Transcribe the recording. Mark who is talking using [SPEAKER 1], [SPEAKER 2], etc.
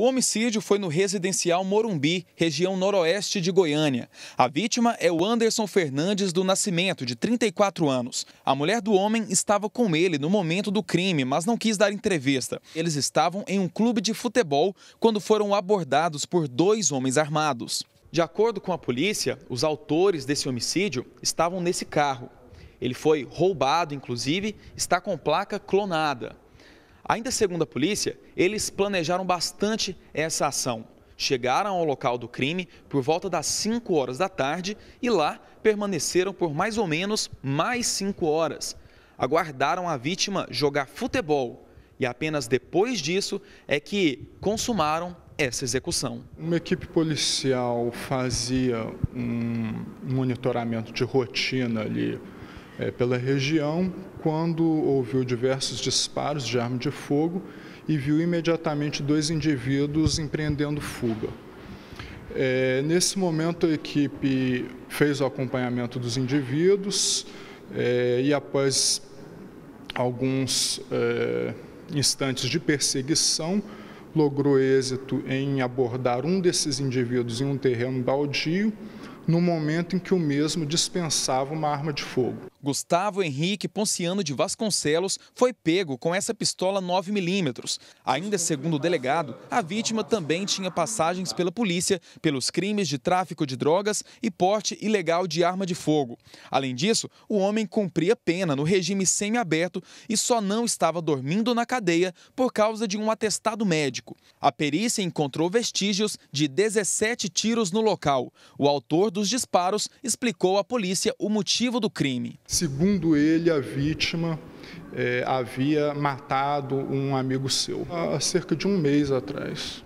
[SPEAKER 1] O homicídio foi no residencial Morumbi, região noroeste de Goiânia. A vítima é o Anderson Fernandes do Nascimento, de 34 anos. A mulher do homem estava com ele no momento do crime, mas não quis dar entrevista. Eles estavam em um clube de futebol quando foram abordados por dois homens armados. De acordo com a polícia, os autores desse homicídio estavam nesse carro. Ele foi roubado, inclusive, está com placa clonada. Ainda segundo a polícia, eles planejaram bastante essa ação. Chegaram ao local do crime por volta das 5 horas da tarde e lá permaneceram por mais ou menos mais 5 horas. Aguardaram a vítima jogar futebol e apenas depois disso é que consumaram essa execução.
[SPEAKER 2] Uma equipe policial fazia um monitoramento de rotina ali é, pela região quando ouviu diversos disparos de arma de fogo e viu imediatamente dois indivíduos empreendendo fuga. É, nesse momento, a equipe fez o acompanhamento dos indivíduos é, e, após alguns é, instantes de perseguição, logrou êxito em abordar um desses indivíduos em um terreno baldio no momento em que o mesmo dispensava uma arma de fogo.
[SPEAKER 1] Gustavo Henrique Ponciano de Vasconcelos foi pego com essa pistola 9mm. Ainda segundo o delegado, a vítima também tinha passagens pela polícia pelos crimes de tráfico de drogas e porte ilegal de arma de fogo. Além disso, o homem cumpria pena no regime semiaberto e só não estava dormindo na cadeia por causa de um atestado médico. A perícia encontrou vestígios de 17 tiros no local. O autor dos disparos
[SPEAKER 2] explicou à polícia o motivo do crime. Segundo ele, a vítima é, havia matado um amigo seu há cerca de um mês atrás.